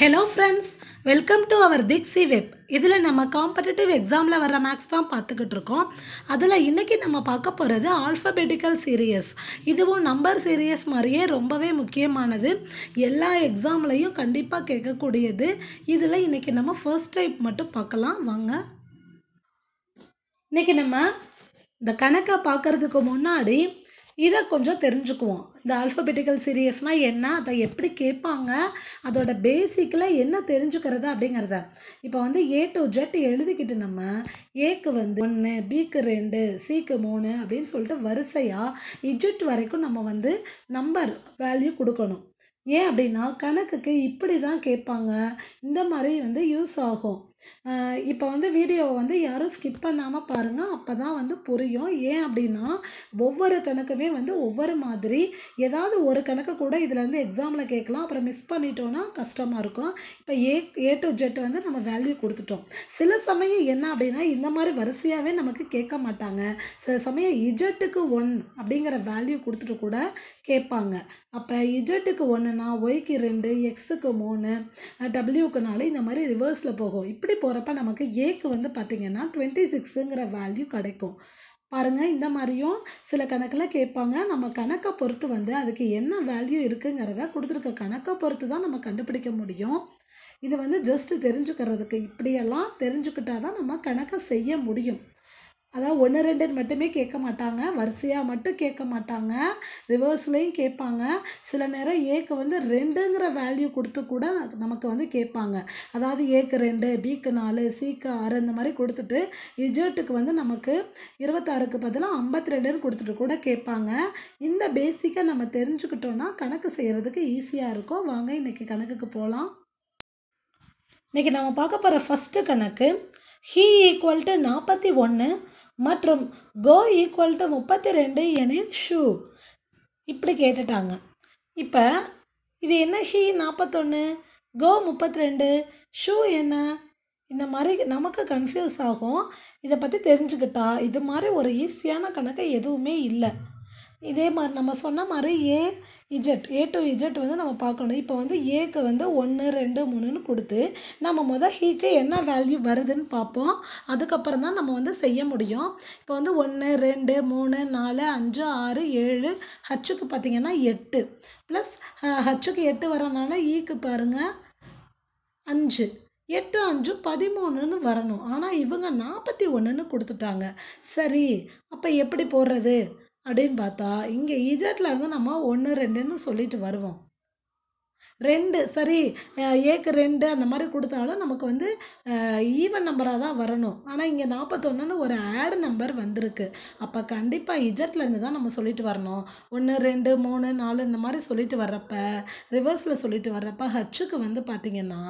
Hello friends welcome to our திக்ஸி web இதில் நம்ம காம்படிட்டிவ் எக்ஸாமில் வர மேக்ஸ் தான் பார்த்துக்கிட்டு இருக்கோம் அதில் இன்றைக்கி நம்ம பார்க்க போகிறது ஆல்ஃபபெட்டிக்கல் சீரியஸ் இதுவும் நம்பர் சீரியஸ் மாதிரியே ரொம்பவே முக்கியமானது எல்லா எக்ஸாம்லையும் கண்டிப்பாக கேட்கக்கூடியது இதில் இன்றைக்கி நம்ம ஃபர்ஸ்ட் டைப் மட்டும் பார்க்கலாம் வாங்க இன்றைக்கி நம்ம இந்த கணக்கை பார்க்குறதுக்கு முன்னாடி இதை கொஞ்சம் தெரிஞ்சுக்குவோம் இந்த ஆல்ஃபபெட்டிக்கல் சீரியஸ்னால் என்ன அதை எப்படி கேட்பாங்க அதோட பேசிக்கில் என்ன தெரிஞ்சுக்கிறது அப்படிங்கிறத இப்போ வந்து ஏ டு ஜெட் எழுதிக்கிட்டு நம்ம ஏக்கு வந்து ஒன்று பிக்கு ரெண்டு சிக்கு மூணு அப்படின்னு சொல்லிட்டு வரிசையாக இஜெட் வரைக்கும் நம்ம வந்து நம்பர் வேல்யூ கொடுக்கணும் ஏன் அப்படின்னா கணக்குக்கு இப்படி தான் கேட்பாங்க இந்த மாதிரி வந்து யூஸ் ஆகும் இப்போ வந்து வீடியோவை வந்து யாரும் ஸ்கிப் பண்ணாமல் பாருங்கள் அப்போ தான் வந்து புரியும் ஏன் அப்படின்னா ஒவ்வொரு கணக்குமே வந்து ஒவ்வொரு மாதிரி ஏதாவது ஒரு கணக்கு கூட இதுலேருந்து எக்ஸாமில் கேட்கலாம் அப்புறம் மிஸ் பண்ணிட்டோன்னா கஷ்டமாக இருக்கும் இப்போ ஏ ஏ டு ஜெட் வந்து நம்ம வேல்யூ கொடுத்துட்டோம் சில சமயம் என்ன அப்படின்னா இந்த மாதிரி வரிசையாகவே நமக்கு கேட்க மாட்டாங்க சில சமயம் இஜெட்டுக்கு ஒன் அப்படிங்கிற வேல்யூ கொடுத்துட்டு கூட கேட்பாங்க அப்போ இஜெட்டுக்கு ஒன்றுனா ஒய்க்கு ரெண்டு எக்ஸுக்கு மூணு டபிள்யூக்கு நாலு இந்த மாதிரி ரிவர்ஸில் போகும் இப்படி இப்படி போகிறப்ப நமக்கு ஏக்கு வந்து பார்த்திங்கன்னா டுவெண்ட்டி சிக்ஸுங்கிற வேல்யூ கிடைக்கும் பாருங்கள் இந்த மாதிரியும் சில கணக்கில் கேட்பாங்க நம்ம கணக்கை பொறுத்து வந்து அதுக்கு என்ன வேல்யூ இருக்குங்கிறத கொடுத்துருக்க கணக்கை பொறுத்து தான் நம்ம கண்டுபிடிக்க முடியும் இது வந்து ஜஸ்ட்டு தெரிஞ்சுக்கிறதுக்கு இப்படியெல்லாம் தெரிஞ்சுக்கிட்டா தான் நம்ம கணக்கை செய்ய முடியும் அதாவது ஒன்று ரெண்டுன்னு மட்டுமே கேட்க மாட்டாங்க வரிசையாக மட்டும் கேட்க மாட்டாங்க ரிவர்ஸ்லேயும் கேட்பாங்க சில நேரம் ஏக்கு வந்து ரெண்டுங்கிற வேல்யூ கொடுத்து கூட நமக்கு வந்து கேட்பாங்க அதாவது ஏக்கு ரெண்டு பிக்கு நாலு சிக்கு ஆறு இந்த மாதிரி கொடுத்துட்டு இஜெட்டுக்கு வந்து நமக்கு இருபத்தாறுக்கு பதிலாக ஐம்பத்தி ரெண்டுன்னு கொடுத்துட்டு கூட கேட்பாங்க இந்த பேசிக்காக நம்ம தெரிஞ்சுக்கிட்டோன்னா கணக்கு செய்கிறதுக்கு ஈஸியாக இருக்கும் வாங்க இன்றைக்கி கணக்குக்கு போகலாம் இன்றைக்கி நம்ம பார்க்க போகிற ஃபஸ்ட்டு கணக்கு ஹீ ஈக்குவல் டு நாற்பத்தி ஒன்று மற்றும் கோ ஈக்குவல் டு முப்பத்தி ரெண்டு எனில் ஷூ இப்படி கேட்டுட்டாங்க இப்போ இது என்ன ஹி நாற்பத்தொன்று கோ முப்பத்தி ரெண்டு ஷூ என்ன இந்த மாதிரி நமக்கு கன்ஃபியூஸ் ஆகும் இதை பற்றி தெரிஞ்சுக்கிட்டா இது மாதிரி ஒரு ஈஸியான கணக்கு எதுவுமே இல்லை இதே மாதிரி நம்ம சொன்ன மாதிரி A Z A to Z வந்து நம்ம பார்க்கணும் இப்போ வந்து ஏக்கு வந்து ஒன்று ரெண்டு மூணுன்னு கொடுத்து நம்ம முதல் ஹீக்கு என்ன வேல்யூ வருதுன்னு பார்ப்போம் அதுக்கப்புறம் தான் நம்ம வந்து செய்ய முடியும் இப்போ வந்து ஒன்று ரெண்டு மூணு நாலு அஞ்சு ஆறு ஏழு ஹச்சுக்கு பார்த்திங்கன்னா எட்டு ப்ளஸ் ஹச்சுக்கு எட்டு வரனால ஈக்கு e பாருங்கள் அஞ்சு எட்டு அஞ்சு பதிமூணுன்னு வரணும் ஆனால் இவங்க நாற்பத்தி ஒன்றுன்னு கொடுத்துட்டாங்க சரி அப்போ எப்படி போடுறது அப்படின்னு பார்த்தா இங்கே இஜட்டில் e இருந்து நம்ம ஒன்று ரெண்டுன்னு சொல்லிட்டு வருவோம் ரெண்டு சரி ஏக்கு ரெண்டு அந்த மாதிரி கொடுத்தாலும் நமக்கு வந்து ஈவன் நம்பராக தான் வரணும் ஆனால் இங்கே நாற்பத்தொன்னுன்னு ஒரு ஆடு நம்பர் வந்திருக்கு அப்போ கண்டிப்பாக e இஜட்லேருந்து தான் நம்ம சொல்லிட்டு வரணும் ஒன்று ரெண்டு மூணு நாலு இந்த மாதிரி சொல்லிட்டு வர்றப்ப ரிவர்ஸில் சொல்லிட்டு வர்றப்ப ஹச்சுக்கு வந்து பார்த்திங்கன்னா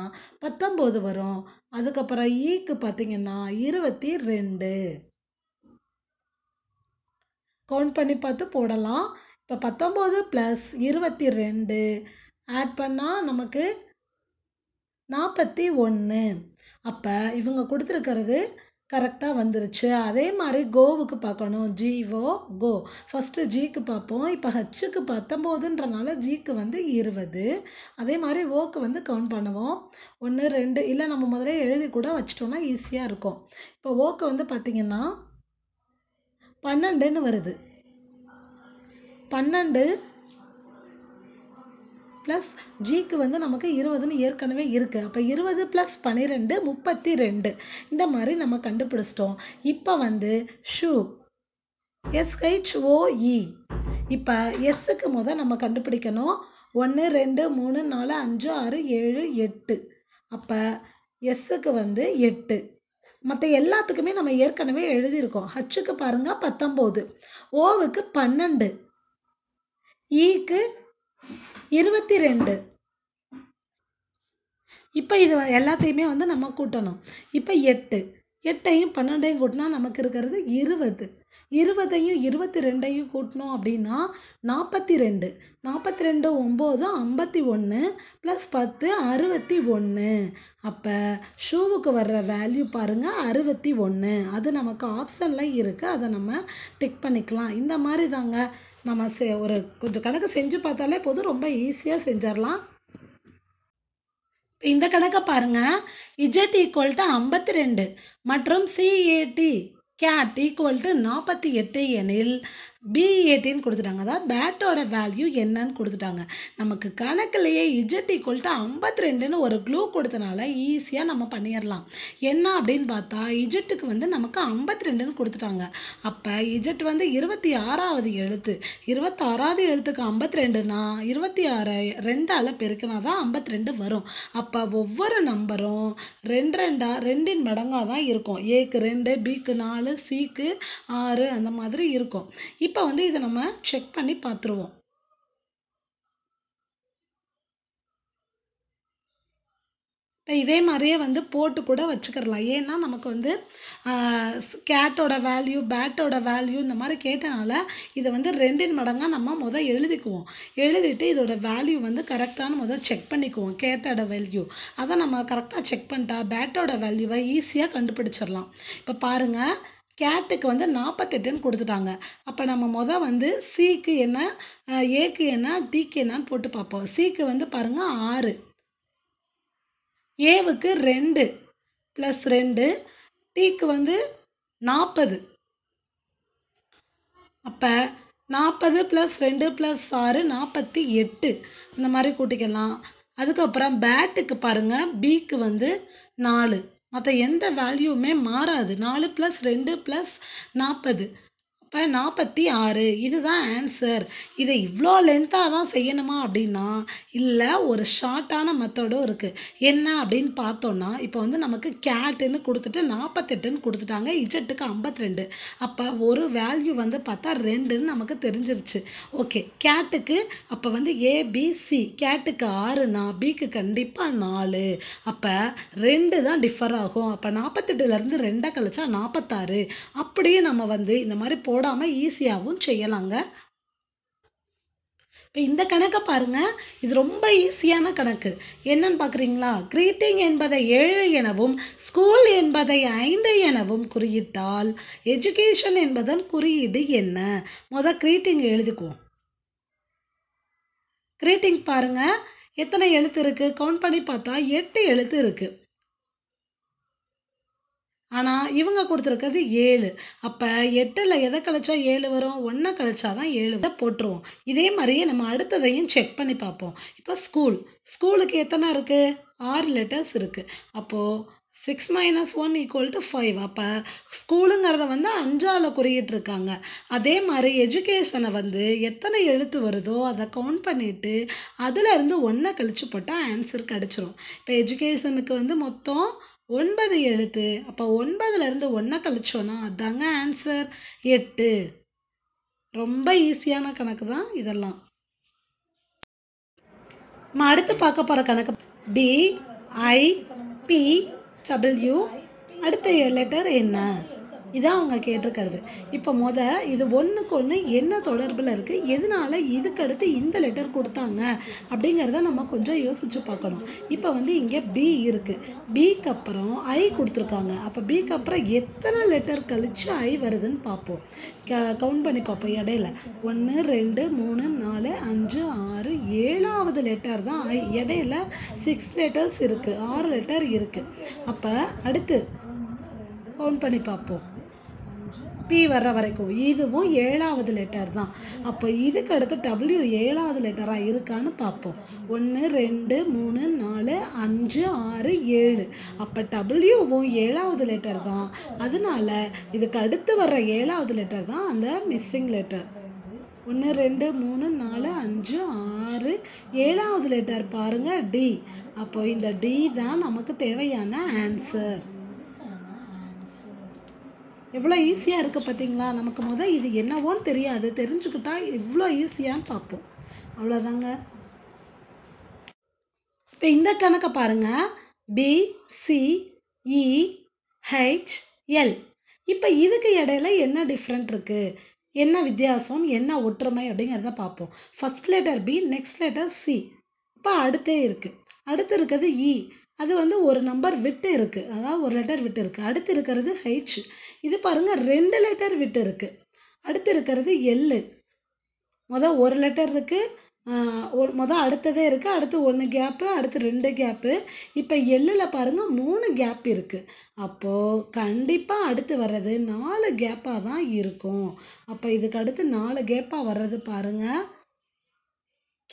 பத்தொம்போது வரும் அதுக்கப்புறம் ஈக்கு e பார்த்திங்கன்னா இருபத்தி ரெண்டு கவுண்ட் பண்ணி பார்த்து போடலாம் இப்போ பத்தொம்போது ப்ளஸ் இருபத்தி ரெண்டு ஆட் பண்ணால் நமக்கு நாற்பத்தி ஒன்று அப்போ இவங்க கொடுத்துருக்கிறது கரெக்டாக வந்துருச்சு அதே மாதிரி கோவுக்கு பார்க்கணும் ஜிஓ கோ ஃபஸ்ட்டு ஜிக்கு பார்ப்போம் இப்போ ஹச்சுக்கு பத்தொம்போதுன்றனால ஜிக்கு வந்து இருபது அதே மாதிரி ஓக்கு வந்து கவுண்ட் பண்ணுவோம் ஒன்று ரெண்டு இல்லை நம்ம முதல்ல எழுதி கூட வச்சிட்டோம்னா ஈஸியாக இருக்கும் இப்போ ஓக்கு வந்து பார்த்திங்கன்னா பன்னெண்டுன்னு வருது பன்னெண்டு ப்ளஸ் ஜிக்கு வந்து நமக்கு இருபதுன்னு ஏற்கனவே இருக்குது அப்போ இருபது ப்ளஸ் பன்னிரெண்டு முப்பத்தி ரெண்டு இந்த மாதிரி நம்ம கண்டுபிடிச்சிட்டோம் இப்போ வந்து ஷூ எஸ்ஹெச்ஓஇ e. இப்போ எஸ்ஸுக்கு முத நம்ம கண்டுபிடிக்கணும் ஒன்று ரெண்டு மூணு நாலு அஞ்சு ஆறு ஏழு எட்டு அப்போ எஸ்ஸுக்கு வந்து எட்டு மற்ற எல்லாத்துக்குமே நம்ம ஏற்கனவே எழுதியிருக்கோம் ஹச்சுக்கு பாருங்க பத்தொம்போது ஓவுக்கு பன்னெண்டு ஈக்கு இருபத்தி ரெண்டு இப்போ இது எல்லாத்தையுமே வந்து நம்ம கூட்டணும் இப்போ எட்டு எட்டையும் பன்னெண்டையும் கூட்டினா நமக்கு இருக்கிறது இருபது இருபதையும் இருபத்தி ரெண்டையும் கூட்டினோம் அப்படின்னா நாற்பத்தி ரெண்டு நாற்பத்தி ரெண்டு ஒம்பது ஐம்பத்தி ஒன்று ப்ளஸ் பத்து அறுபத்தி ஒன்று அப்போ ஷூவுக்கு வர்ற வேல்யூ பாருங்கள் அறுபத்தி ஒன்று அது நமக்கு ஆப்ஷனில் இருக்குது அதை நம்ம டிக் பண்ணிக்கலாம் இந்த மாதிரி தாங்க நம்ம செ ஒரு கொஞ்சம் கணக்கு செஞ்சு பார்த்தாலே போதும் ரொம்ப ஈஸியாக செஞ்சிடலாம் இந்த கணக்கை பாருங்க இஜெட் ஈக்குவல் டு ஐம்பத்தி ரெண்டு மற்றும் சிஏடி கேட் ஈக்குவல் டு நாற்பத்தி எட்டு எனில் பிஇஏடின்னு கொடுத்துட்டாங்க அதாவது பேட்டோட வேல்யூ என்னன்னு கொடுத்துட்டாங்க நமக்கு கணக்குலேயே இஜட் ஈக்குவல் டு ஐம்பத்தி ரெண்டுன்னு ஒரு க்ளூ கொடுத்தனால ஈஸியாக நம்ம பண்ணிடலாம் என்ன அப்படின்னு பார்த்தா இஜட்டுக்கு வந்து நமக்கு ஐம்பத்தி ரெண்டுன்னு கொடுத்துட்டாங்க அப்போ இஜட் வந்து இருபத்தி ஆறாவது எழுத்து இருபத்தாறாவது எழுத்துக்கு ஐம்பத்தி ரெண்டுனா இருபத்தி ஆறு ரெண்டால் பெருக்கினா தான் ஐம்பத்தி ரெண்டு வரும் அப்போ ஒவ்வொரு நம்பரும் ரெண்டு ரெண்டா ரெண்டின் மடங்காக தான் இருக்கும் ஏக்கு ரெண்டு பிக்கு நாலு சிக்கு ஆறு அந்த மாதிரி இருக்கும் இப்போ வந்து இதை நம்ம செக் பண்ணி பார்த்துருவோம் இப்போ இதே மாதிரியே வந்து போட்டு கூட வச்சுக்கிறலாம் ஏன்னா நமக்கு வந்து கேட்டோட வேல்யூ பேட்டோட வேல்யூ இந்த மாதிரி கேட்டனால இதை வந்து ரெண்டின் மடங்காக நம்ம முதல் எழுதிக்குவோம் எழுதிட்டு இதோட வேல்யூ வந்து கரெக்டான முதல் செக் பண்ணிக்குவோம் கேட்டோட வேல்யூ அதை நம்ம கரெக்டாக செக் பண்ணிட்டா பேட்டோட வேல்யூவை ஈஸியாக கண்டுபிடிச்சிடலாம் இப்போ பாருங்கள் கேட்டுக்கு வந்து நாற்பத்தெட்டுன்னு கொடுத்துட்டாங்க அப்போ நம்ம மொதல் வந்து சிக்கு என்ன ஏக்கு என்ன டிக்கு என்னன்னு போட்டு பார்ப்போம் சிக்கு வந்து பாருங்கள் ஆறு ஏவுக்கு ரெண்டு ப்ளஸ் ரெண்டு டிக்கு வந்து நாற்பது அப்போ நாற்பது ப்ளஸ் ரெண்டு ப்ளஸ் ஆறு நாற்பத்தி எட்டு இந்த மாதிரி கூட்டிக்கலாம் அதுக்கப்புறம் பேட்டுக்கு பாருங்கள் பிக்கு வந்து நாலு மற்ற எந்த வேல்யூமே மாறாது நாலு ப்ளஸ் ரெண்டு ப்ளஸ் நாற்பது இப்போ நாற்பத்தி ஆறு இதுதான் ஆன்சர் இதை இவ்வளோ லென்த்தாக தான் செய்யணுமா அப்படின்னா இல்லை ஒரு ஷார்ட்டான மெத்தடும் இருக்குது என்ன அப்படின்னு பார்த்தோன்னா இப்போ வந்து நமக்கு கேட்டுன்னு கொடுத்துட்டு நாற்பத்தெட்டுன்னு கொடுத்துட்டாங்க இஜெட்டுக்கு ஐம்பத்தி ரெண்டு அப்போ ஒரு வேல்யூ வந்து பார்த்தா ரெண்டுன்னு நமக்கு தெரிஞ்சிருச்சு ஓகே கேட்டுக்கு அப்போ வந்து ஏபிசி கேட்டுக்கு ஆறுனா பிக்கு கண்டிப்பாக நாலு அப்போ ரெண்டு தான் டிஃபர் ஆகும் அப்போ நாற்பத்தெட்டுலேருந்து ரெண்டாக கழிச்சா நாற்பத்தாறு அப்படியே நம்ம வந்து இந்த மாதிரி போ போடாமல் ஈஸியாகவும் செய்யலாங்க இப்போ இந்த கணக்கை பாருங்க இது ரொம்ப ஈஸியான கணக்கு என்னன்னு பார்க்குறீங்களா கிரீட்டிங் என்பதை ஏழு எனவும் ஸ்கூல் என்பதை ஐந்து எனவும் குறியிட்டால் எஜுகேஷன் என்பதன் குறியீடு என்ன முதல் கிரீட்டிங் எழுதிக்குவோம் கிரீட்டிங் பாருங்க எத்தனை எழுத்து இருக்கு கவுண்ட் பண்ணி பார்த்தா எட்டு எழுத்து இருக்கு ஆனால் இவங்க கொடுத்துருக்கிறது ஏழு அப்போ எட்டில் எதை கழிச்சா ஏழு வரும் ஒன்றை கழிச்சா தான் ஏழு போட்டுருவோம் இதே மாதிரியே நம்ம அடுத்ததையும் செக் பண்ணி பார்ப்போம் இப்போ ஸ்கூல் ஸ்கூலுக்கு எத்தனை இருக்குது ஆறு லெட்டர்ஸ் இருக்குது அப்போது six minus one equal to five அப்போ ஸ்கூலுங்கிறத வந்து அஞ்சால் இருக்காங்க அதே மாதிரி எஜுகேஷனை வந்து எத்தனை எழுத்து வருதோ அதை கவுண்ட் பண்ணிவிட்டு அதுலேருந்து ஒன்றை கழிச்சு போட்டால் ஆன்சர் கிடச்சிரும் இப்போ எஜுகேஷனுக்கு வந்து மொத்தம் ஒன்பது எழுத்து அப்போ ஒன்பதுலேருந்து ஒன்றை கழிச்சோன்னா அதாங்க ஆன்சர் எட்டு ரொம்ப ஈஸியான கணக்கு தான் இதெல்லாம் நம்ம அடுத்து பார்க்க போகிற கணக்கு பி ஐ பி டபிள்யூ அடுத்த லெட்டர் என்ன இதான் அவங்க கேட்டிருக்கிறது இப்போ முத இது ஒன்றுக்கு ஒன்று என்ன தொடர்பில் இருக்குது எதனால இதுக்கடுத்து இந்த லெட்டர் கொடுத்தாங்க அப்படிங்கிறத நம்ம கொஞ்சம் யோசிச்சு பார்க்கணும் இப்போ வந்து இங்கே பி இருக்குது பிக்கு அப்புறம் ஐ கொடுத்துருக்காங்க அப்போ பிக்கு அப்புறம் எத்தனை லெட்டர் கழிச்சு ஐ வருதுன்னு பார்ப்போம் கவுண்ட் பண்ணி பார்ப்போம் இடையில ஒன்று ரெண்டு மூணு நாலு அஞ்சு ஆறு ஏழாவது லெட்டர் தான் ஐ இடையில சிக்ஸ் லெட்டர்ஸ் இருக்குது ஆறு லெட்டர் இருக்குது அப்போ அடுத்து கவுண்ட் பண்ணி பார்ப்போம் பி வர்ற வரைக்கும் இதுவும் ஏழாவது லெட்டர் தான் அப்போ இதுக்கு அடுத்து டபிள்யூ ஏழாவது லெட்டராக இருக்கான்னு பார்ப்போம் ஒன்று ரெண்டு மூணு நாலு அஞ்சு ஆறு ஏழு அப்போ டபிள்யூவும் ஏழாவது லெட்டர் தான் அதனால இதுக்கு அடுத்து வர்ற ஏழாவது லெட்டர் தான் அந்த மிஸ்ஸிங் லெட்டர் ஒன்று ரெண்டு மூணு நாலு அஞ்சு ஆறு ஏழாவது லெட்டர் பாருங்கள் டி அப்போ இந்த டி தான் நமக்கு தேவையான ஆன்சர் எவ்வளோ ஈஸியாக இருக்குது பார்த்தீங்களா நமக்கு முதல் இது என்னவோன்னு தெரியாது தெரிஞ்சுக்கிட்டா இவ்வளோ ஈஸியான்னு பார்ப்போம் அவ்வளோதாங்க இப்போ இந்த கணக்கை பாருங்கள் B C E e, H L இப்போ இதுக்கு இடையில என்ன டிஃப்ரெண்ட் இருக்குது என்ன வித்தியாசம் என்ன ஒற்றுமை அப்படிங்கிறத பார்ப்போம் first letter B next letter C இப்போ அடுத்தே இருக்குது அடுத்து இருக்கிறது இ e. அது வந்து ஒரு நம்பர் விட்டு இருக்கு அதாவது ஒரு லெட்டர் விட்டு இருக்கு அடுத்து இருக்கிறது ஹைச் இது பாருங்க ரெண்டு லெட்டர் விட்டு இருக்குது அடுத்து இருக்கிறது எல்லு மொதல் ஒரு லெட்டர் இருக்குது மொதல் அடுத்ததே இருக்குது அடுத்து ஒன்று கேப்பு அடுத்து ரெண்டு கேப்பு இப்போ எள்ளில் பாருங்க மூணு கேப் இருக்குது அப்போது கண்டிப்பாக அடுத்து வர்றது நாலு கேப்பாக தான் இருக்கும் அப்போ இதுக்கு அடுத்து நாலு கேப்பாக வர்றது பாருங்க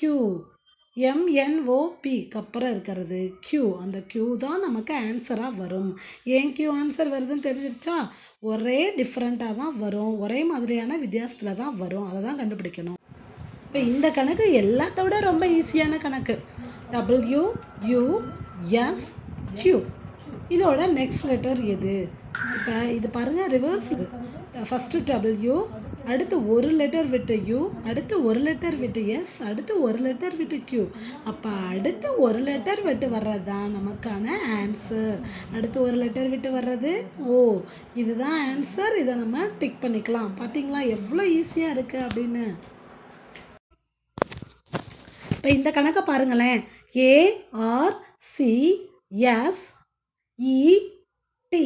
கியூ எம்என்ஓபி அப்புறம் இருக்கிறது க்யூ அந்த க்யூ தான் நமக்கு ஆன்சராக வரும் ஏன் க்யூ ஆன்சர் வருதுன்னு தெரிஞ்சிருச்சா ஒரே டிஃப்ரெண்ட்டாக தான் வரும் ஒரே மாதிரியான வித்தியாசத்தில் தான் வரும் அதை தான் கண்டுபிடிக்கணும் இப்போ இந்த கணக்கு எல்லாத்தோட ரொம்ப ஈஸியான கணக்கு டபிள்யூ யூ எஸ் க்யூ இதோட நெக்ஸ்ட் லெட்டர் எது இப்போ இது பாருங்க ரிவர்ஸ் இது ஃபஸ்ட்டு டபிள்யூ அடுத்து ஒரு லெட்டர் விட்டு யூ அடுத்து ஒரு லெட்டர் விட்டு எஸ் அடுத்து ஒரு லெட்டர் விட்டு கியூ அப்போ அடுத்து ஒரு லெட்டர் விட்டு வர்றது தான் நமக்கான ஆன்சர் அடுத்து ஒரு லெட்டர் விட்டு வர்றது ஓ இதுதான் ஆன்சர் இதை நம்ம டிக் பண்ணிக்கலாம் பார்த்தீங்களா எவ்வளோ ஈஸியாக இருக்குது அப்படின்னு இப்போ இந்த கணக்கை பாருங்களேன் A R C S E T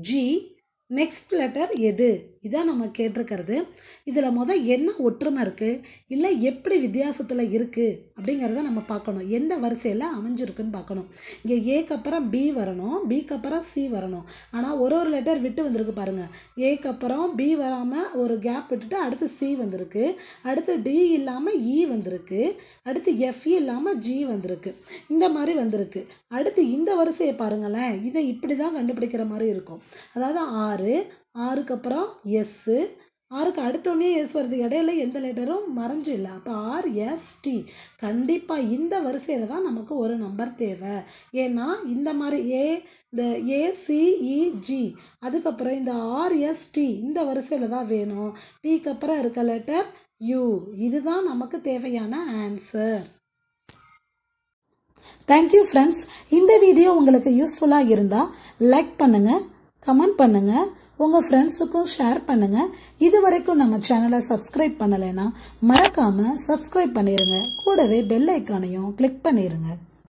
G next letter எது இதான் நம்ம கேட்டிருக்கிறது இதில் மொதல் என்ன ஒற்றுமை இருக்குது இல்லை எப்படி வித்தியாசத்தில் இருக்குது அப்படிங்கிறத நம்ம பார்க்கணும் எந்த வரிசையில் அமைஞ்சிருக்குன்னு பார்க்கணும் இங்கே ஏக்கு அப்புறம் பி வரணும் பிக்கு அப்புறம் சி வரணும் ஆனால் ஒரு ஒரு லெட்டர் விட்டு வந்திருக்கு பாருங்கள் ஏக்கு அப்புறம் பி வராமல் ஒரு கேப் விட்டுட்டு அடுத்து சி வந்திருக்கு அடுத்து டி இல்லாமல் இ e வந்திருக்கு அடுத்து எஃப்இ இல்லாமல் ஜி வந்திருக்கு இந்த மாதிரி வந்திருக்கு அடுத்து இந்த வரிசையை பாருங்களேன் இதை இப்படி தான் கண்டுபிடிக்கிற மாதிரி இருக்கும் அதாவது ஆறு ஆறு ஆறுக்கு அப்புறம் எஸ்ஸு ஆறுக்கு அடுத்தோடனே எஸ் வருது இடையில எந்த லெட்டரும் மறைஞ்சு இல்லை அப்போ ஆர் டி கண்டிப்பாக இந்த வரிசையில் தான் நமக்கு ஒரு நம்பர் தேவை ஏன்னா இந்த மாதிரி ஏ இந்த ஏசிஇஜி e, அதுக்கப்புறம் இந்த ஆர்எஸ்டி இந்த வரிசையில் தான் வேணும் டிக்கு அப்புறம் இருக்க லெட்டர் யூ இதுதான் நமக்கு தேவையான ஆன்சர் தேங்க்யூ ஃப்ரெண்ட்ஸ் இந்த வீடியோ உங்களுக்கு யூஸ்ஃபுல்லாக இருந்தால் லைக் பண்ணுங்கள் கமெண்ட் பண்ணுங்கள் உங்கள் ஃப்ரெண்ட்ஸுக்கும் ஷேர் பண்ணுங்கள் இது வரைக்கும் நம்ம சேனலை சப்ஸ்கிரைப் பண்ணலைன்னா மறக்காமல் சப்ஸ்கிரைப் பண்ணிடுங்க கூடவே பெல் ஐக்கானையும் கிளிக் பண்ணிடுங்க